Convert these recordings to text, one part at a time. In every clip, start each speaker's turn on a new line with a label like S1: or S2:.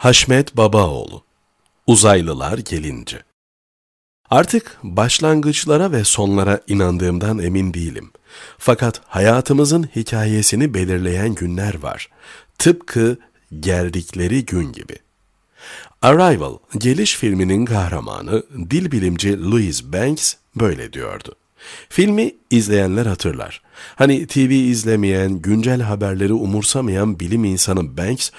S1: Haşmet Babaoğlu Uzaylılar Gelince Artık başlangıçlara ve sonlara inandığımdan emin değilim. Fakat hayatımızın hikayesini belirleyen günler var. Tıpkı geldikleri gün gibi. Arrival, geliş filminin kahramanı, dil bilimci Louise Banks böyle diyordu. Filmi izleyenler hatırlar. Hani TV izlemeyen, güncel haberleri umursamayan bilim insanı Banks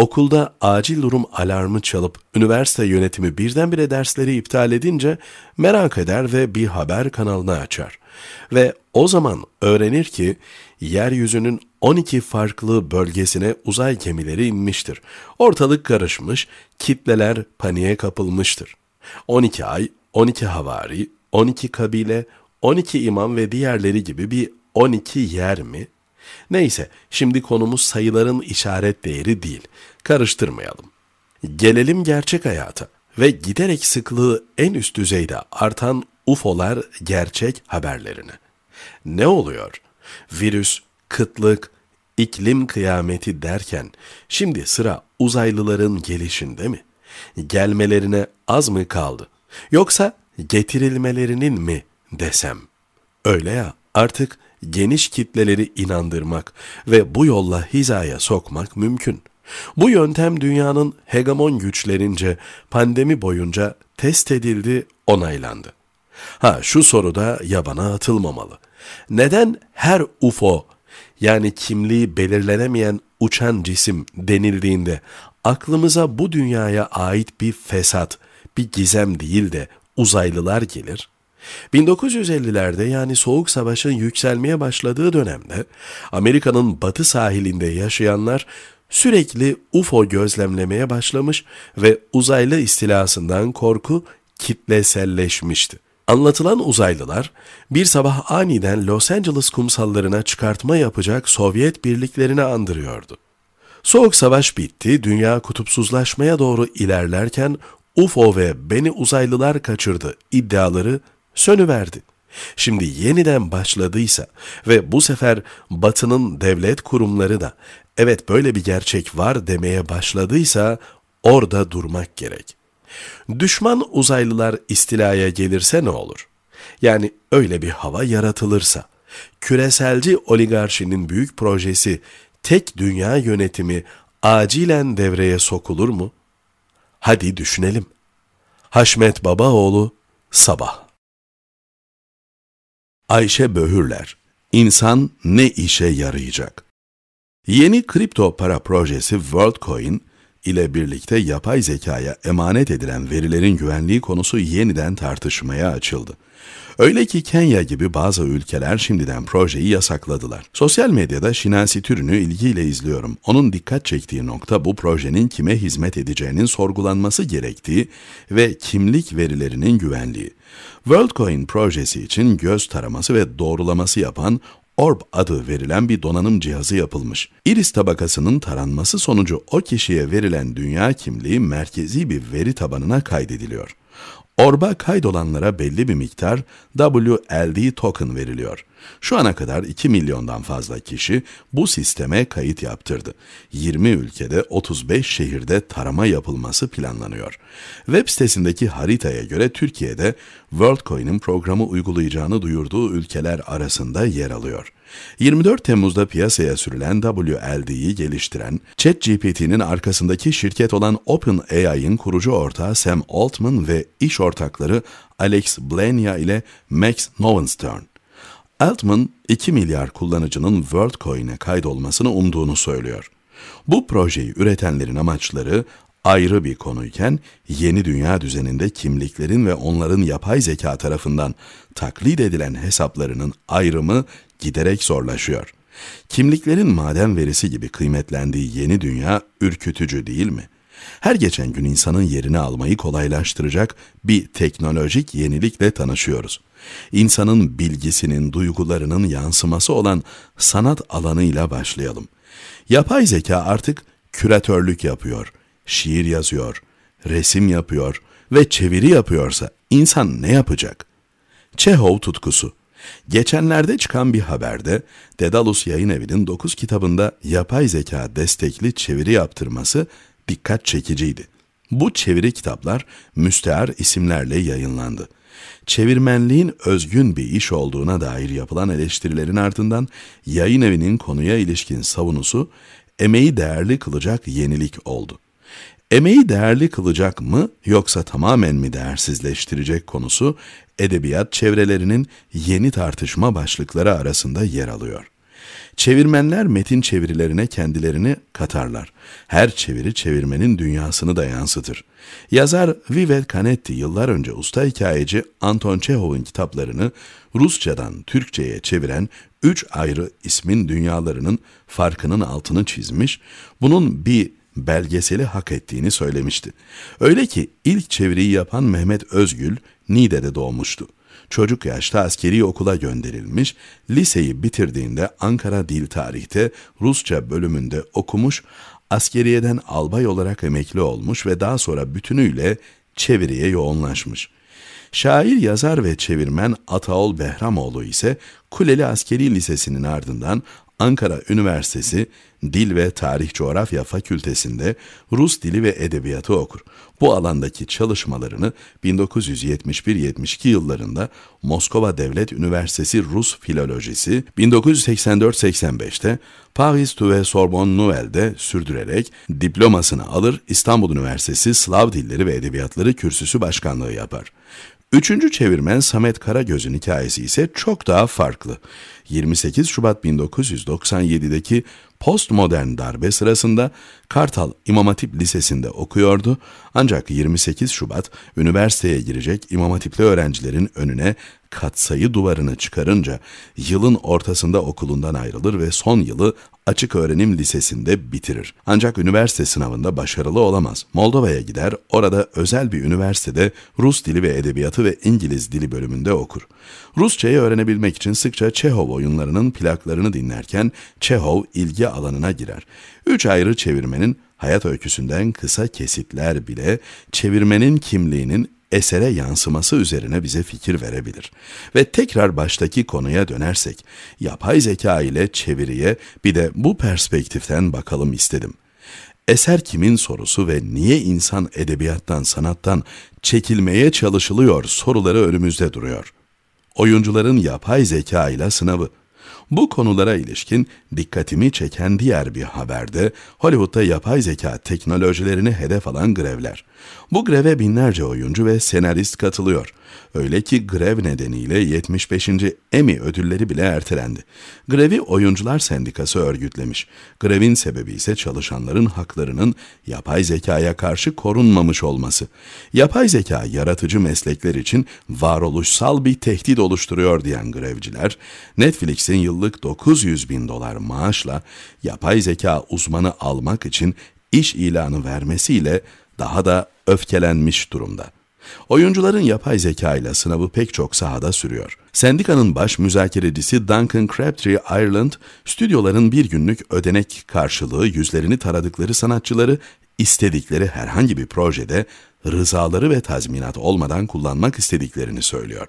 S1: Okulda acil durum alarmı çalıp üniversite yönetimi birdenbire dersleri iptal edince merak eder ve bir haber kanalını açar. Ve o zaman öğrenir ki yeryüzünün 12 farklı bölgesine uzay gemileri inmiştir. Ortalık karışmış, kitleler paniğe kapılmıştır. 12 ay, 12 havari, 12 kabile, 12 imam ve diğerleri gibi bir 12 yer mi Neyse, şimdi konumuz sayıların işaret değeri değil. Karıştırmayalım. Gelelim gerçek hayata ve giderek sıklığı en üst düzeyde artan UFO'lar gerçek haberlerine. Ne oluyor? Virüs, kıtlık, iklim kıyameti derken şimdi sıra uzaylıların gelişinde mi? Gelmelerine az mı kaldı? Yoksa getirilmelerinin mi desem? Öyle ya artık geniş kitleleri inandırmak ve bu yolla hizaya sokmak mümkün. Bu yöntem dünyanın hegemon güçlerince pandemi boyunca test edildi, onaylandı. Ha şu soruda yabana atılmamalı. Neden her UFO yani kimliği belirlenemeyen uçan cisim denildiğinde aklımıza bu dünyaya ait bir fesat, bir gizem değil de uzaylılar gelir? 1950'lerde yani Soğuk Savaş'ın yükselmeye başladığı dönemde Amerika'nın batı sahilinde yaşayanlar sürekli UFO gözlemlemeye başlamış ve uzaylı istilasından korku kitleselleşmişti. Anlatılan uzaylılar bir sabah aniden Los Angeles kumsallarına çıkartma yapacak Sovyet birliklerini andırıyordu. Soğuk savaş bitti, dünya kutupsuzlaşmaya doğru ilerlerken UFO ve beni uzaylılar kaçırdı iddiaları sönüverdi. Şimdi yeniden başladıysa ve bu sefer Batı'nın devlet kurumları da evet böyle bir gerçek var demeye başladıysa orada durmak gerek. Düşman uzaylılar istilaya gelirse ne olur? Yani öyle bir hava yaratılırsa, küreselci oligarşinin büyük projesi tek dünya yönetimi acilen devreye sokulur mu? Hadi düşünelim. Haşmet Babaoğlu Sabah Ayşe Böhürler, İnsan ne işe yarayacak? Yeni kripto para projesi WorldCoin ile birlikte yapay zekaya emanet edilen verilerin güvenliği konusu yeniden tartışmaya açıldı. Öyle ki Kenya gibi bazı ülkeler şimdiden projeyi yasakladılar. Sosyal medyada Şinasi türünü ilgiyle izliyorum. Onun dikkat çektiği nokta bu projenin kime hizmet edeceğinin sorgulanması gerektiği ve kimlik verilerinin güvenliği. WorldCoin projesi için göz taraması ve doğrulaması yapan Orb adı verilen bir donanım cihazı yapılmış. Iris tabakasının taranması sonucu o kişiye verilen dünya kimliği merkezi bir veri tabanına kaydediliyor. Orba kaydolanlara belli bir miktar WLD token veriliyor. Şu ana kadar 2 milyondan fazla kişi bu sisteme kayıt yaptırdı. 20 ülkede 35 şehirde tarama yapılması planlanıyor. Web sitesindeki haritaya göre Türkiye'de WorldCoin'in programı uygulayacağını duyurduğu ülkeler arasında yer alıyor. 24 Temmuz'da piyasaya sürülen WLD'yi geliştiren, ChatGPT'nin arkasındaki şirket olan OpenAI'ın kurucu ortağı Sam Altman ve iş ortakları Alex Blania ile Max Novenstern. Altman, 2 milyar kullanıcının WorldCoin'e kaydolmasını umduğunu söylüyor. Bu projeyi üretenlerin amaçları ayrı bir konuyken yeni dünya düzeninde kimliklerin ve onların yapay zeka tarafından taklit edilen hesaplarının ayrımı giderek zorlaşıyor. Kimliklerin maden verisi gibi kıymetlendiği yeni dünya ürkütücü değil mi? Her geçen gün insanın yerini almayı kolaylaştıracak bir teknolojik yenilikle tanışıyoruz. İnsanın bilgisinin, duygularının yansıması olan sanat alanıyla başlayalım. Yapay zeka artık küratörlük yapıyor, şiir yazıyor, resim yapıyor ve çeviri yapıyorsa insan ne yapacak? Çehov tutkusu Geçenlerde çıkan bir haberde Dedalus Yayın Evi'nin 9 kitabında yapay zeka destekli çeviri yaptırması dikkat çekiciydi. Bu çeviri kitaplar müstehar isimlerle yayınlandı. Çevirmenliğin özgün bir iş olduğuna dair yapılan eleştirilerin ardından yayın evinin konuya ilişkin savunusu emeği değerli kılacak yenilik oldu.'' Emeği değerli kılacak mı yoksa tamamen mi değersizleştirecek konusu edebiyat çevrelerinin yeni tartışma başlıkları arasında yer alıyor. Çevirmenler metin çevirilerine kendilerini katarlar. Her çeviri çevirmenin dünyasını da yansıtır. Yazar Vivek Canetti yıllar önce usta hikayeci Anton Çehov'un kitaplarını Rusçadan Türkçe'ye çeviren üç ayrı ismin dünyalarının farkının altını çizmiş, bunun bir belgeseli hak ettiğini söylemişti. Öyle ki ilk çeviriyi yapan Mehmet Özgül, Nide'de doğmuştu. Çocuk yaşta askeri okula gönderilmiş, liseyi bitirdiğinde Ankara Dil Tarih'te Rusça bölümünde okumuş, askeriyeden albay olarak emekli olmuş ve daha sonra bütünüyle çeviriye yoğunlaşmış. Şair, yazar ve çevirmen Ataol Behramoğlu ise Kuleli Askeri Lisesi'nin ardından Ankara Üniversitesi Dil ve Tarih Coğrafya Fakültesinde Rus Dili ve Edebiyatı okur. Bu alandaki çalışmalarını 1971-72 yıllarında Moskova Devlet Üniversitesi Rus Filolojisi, 1984-85'te Paris Tuve Sorbonne Nouvelle'de sürdürerek diplomasını alır İstanbul Üniversitesi Slav Dilleri ve Edebiyatları Kürsüsü Başkanlığı yapar. Üçüncü çevirmen Samet Karagöz'ün hikayesi ise çok daha farklı. 28 Şubat 1997'deki postmodern darbe sırasında Kartal İmam Hatip Lisesi'nde okuyordu ancak 28 Şubat üniversiteye girecek İmam Hatipli öğrencilerin önüne katsayı duvarını çıkarınca yılın ortasında okulundan ayrılır ve son yılı açık öğrenim lisesinde bitirir. Ancak üniversite sınavında başarılı olamaz. Moldova'ya gider, orada özel bir üniversitede Rus dili ve edebiyatı ve İngiliz dili bölümünde okur. Rusçayı öğrenebilmek için sıkça Çehov oyunlarının plaklarını dinlerken Çehov ilgi alanına girer. Üç ayrı çevirmenin hayat öyküsünden kısa kesitler bile çevirmenin kimliğinin esere yansıması üzerine bize fikir verebilir. Ve tekrar baştaki konuya dönersek, yapay zeka ile çeviriye bir de bu perspektiften bakalım istedim. Eser kimin sorusu ve niye insan edebiyattan, sanattan çekilmeye çalışılıyor soruları önümüzde duruyor. Oyuncuların yapay zeka ile sınavı. Bu konulara ilişkin dikkatimi çeken diğer bir haberde Hollywood'da yapay zeka teknolojilerini hedef alan grevler. Bu greve binlerce oyuncu ve senarist katılıyor. Öyle ki grev nedeniyle 75. Emmy ödülleri bile ertelendi. Grevi Oyuncular Sendikası örgütlemiş. Grevin sebebi ise çalışanların haklarının yapay zekaya karşı korunmamış olması. Yapay zeka yaratıcı meslekler için varoluşsal bir tehdit oluşturuyor diyen grevciler, Netflix'in yıllık 900 bin dolar maaşla yapay zeka uzmanı almak için iş ilanı vermesiyle daha da öfkelenmiş durumda. Oyuncuların yapay zeka ile sınavı pek çok sahada sürüyor. Sendikanın baş müzakerecisi Duncan Crabtree Ireland, stüdyoların bir günlük ödenek karşılığı yüzlerini taradıkları sanatçıları istedikleri herhangi bir projede rızaları ve tazminat olmadan kullanmak istediklerini söylüyor.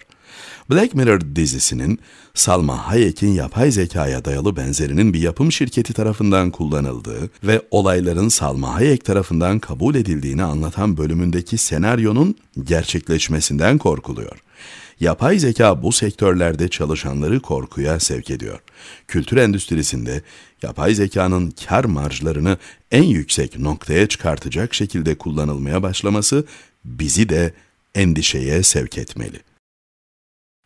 S1: Black Mirror dizisinin Salma Hayek'in yapay zekaya dayalı benzerinin bir yapım şirketi tarafından kullanıldığı ve olayların Salma Hayek tarafından kabul edildiğini anlatan bölümündeki senaryonun gerçekleşmesinden korkuluyor. Yapay zeka bu sektörlerde çalışanları korkuya sevk ediyor. Kültür endüstrisinde yapay zekanın kar marjlarını en yüksek noktaya çıkartacak şekilde kullanılmaya başlaması bizi de endişeye sevk etmeli.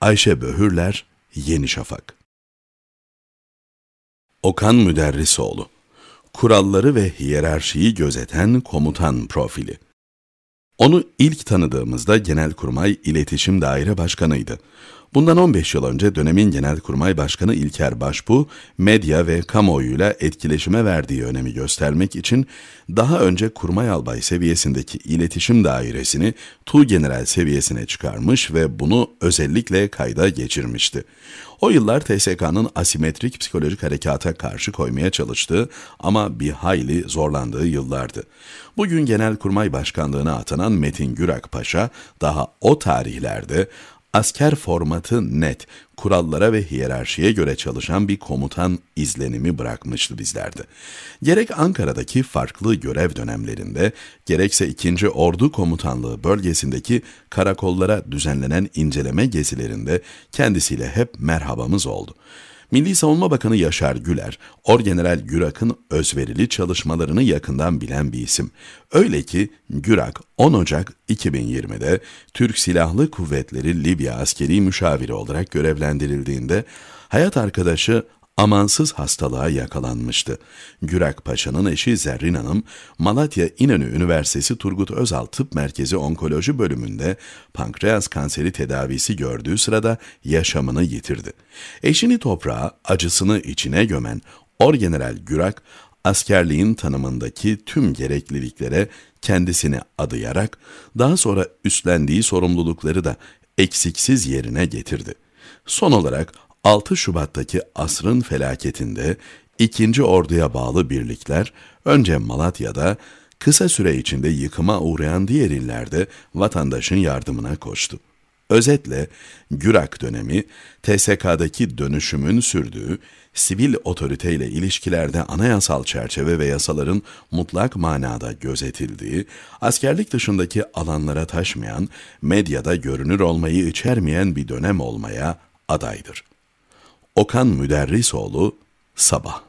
S1: Ayşe Böhürler, Yeni Şafak Okan Müderrisoğlu Kuralları ve hiyerarşiyi gözeten komutan profili onu ilk tanıdığımızda Genelkurmay İletişim Daire Başkanı'ydı. Bundan 15 yıl önce dönemin Genelkurmay Başkanı İlker Başbu, medya ve kamuoyuyla etkileşime verdiği önemi göstermek için daha önce kurmay albay seviyesindeki iletişim dairesini tu general seviyesine çıkarmış ve bunu özellikle kayda geçirmişti. O yıllar TSK'nın asimetrik psikolojik harekata karşı koymaya çalıştığı ama bir hayli zorlandığı yıllardı. Bugün Genelkurmay Başkanlığı'na atanan Metin Gürak Paşa daha o tarihlerde Asker formatı net, kurallara ve hiyerarşiye göre çalışan bir komutan izlenimi bırakmıştı bizlerde. Gerek Ankara'daki farklı görev dönemlerinde, gerekse 2. Ordu Komutanlığı bölgesindeki karakollara düzenlenen inceleme gezilerinde kendisiyle hep merhabamız oldu. Milli Savunma Bakanı Yaşar Güler, Orgeneral Gürak'ın özverili çalışmalarını yakından bilen bir isim. Öyle ki Gürak 10 Ocak 2020'de Türk Silahlı Kuvvetleri Libya askeri müşaviri olarak görevlendirildiğinde hayat arkadaşı amansız hastalığa yakalanmıştı. Gürak Paşa'nın eşi Zerrin Hanım, Malatya İnönü Üniversitesi Turgut Özal Tıp Merkezi Onkoloji bölümünde pankreas kanseri tedavisi gördüğü sırada yaşamını yitirdi. Eşini toprağa, acısını içine gömen Orgeneral Gürak, askerliğin tanımındaki tüm gerekliliklere kendisini adayarak daha sonra üstlendiği sorumlulukları da eksiksiz yerine getirdi. Son olarak 6 Şubat'taki asrın felaketinde ikinci Ordu'ya bağlı birlikler önce Malatya'da kısa süre içinde yıkıma uğrayan diğer illerde vatandaşın yardımına koştu. Özetle Gürak dönemi TSK'daki dönüşümün sürdüğü sivil otoriteyle ilişkilerde anayasal çerçeve ve yasaların mutlak manada gözetildiği, askerlik dışındaki alanlara taşmayan, medyada görünür olmayı içermeyen bir dönem olmaya adaydır. Okan Müderrisoğlu Sabah